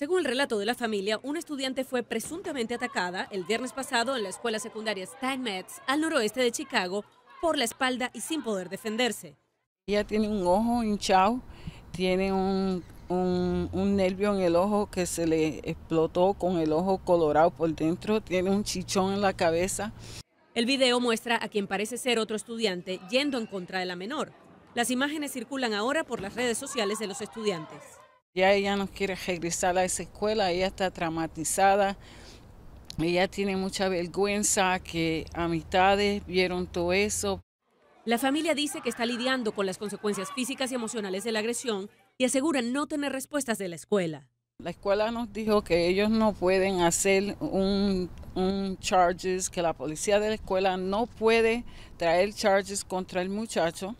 Según el relato de la familia, una estudiante fue presuntamente atacada el viernes pasado en la escuela secundaria Steinmetz, al noroeste de Chicago, por la espalda y sin poder defenderse. Ella tiene un ojo hinchado, tiene un, nervio en el ojo que se le explotó con el ojo colorado por dentro, tiene un chichón en la cabeza. El video muestra a quien parece ser otro estudiante yendo en contra de la menor. Las imágenes circulan ahora por las redes sociales de los estudiantes. Ya ella no quiere regresar a esa escuela, ella está traumatizada, ella tiene mucha vergüenza que amistades vieron todo eso. La familia dice que está lidiando con las consecuencias físicas y emocionales de la agresión y asegura no tener respuestas de la escuela. La escuela nos dijo que ellos no pueden hacer un, un, charges, que la policía de la escuela no puede traer charges contra el muchacho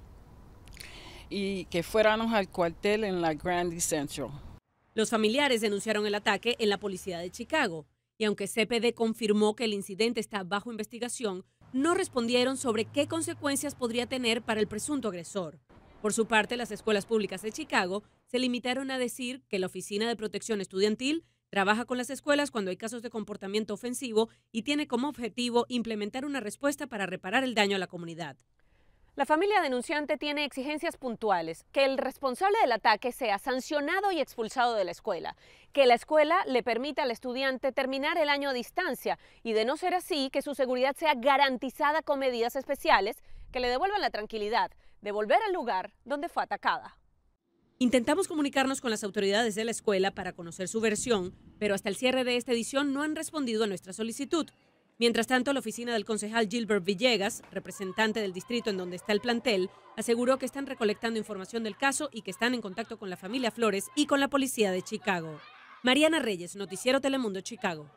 y que fuéramos al cuartel en la Grand Central. Los familiares denunciaron el ataque en la policía de Chicago y aunque CPD confirmó que el incidente está bajo investigación, no respondieron sobre qué consecuencias podría tener para el presunto agresor. Por su parte, las escuelas públicas de Chicago se limitaron a decir que la Oficina de Protección Estudiantil trabaja con las escuelas cuando hay casos de comportamiento ofensivo y tiene como objetivo implementar una respuesta para reparar el daño a la comunidad. La familia denunciante tiene exigencias puntuales, que el responsable del ataque sea sancionado y expulsado de la escuela, que la escuela le permita al estudiante terminar el año a distancia y de no ser así, que su seguridad sea garantizada con medidas especiales que le devuelvan la tranquilidad de volver al lugar donde fue atacada. Intentamos comunicarnos con las autoridades de la escuela para conocer su versión, pero hasta el cierre de esta edición no han respondido a nuestra solicitud. Mientras tanto, la oficina del concejal Gilbert Villegas, representante del distrito en donde está el plantel, aseguró que están recolectando información del caso y que están en contacto con la familia Flores y con la policía de Chicago. Mariana Reyes, Noticiero Telemundo, Chicago.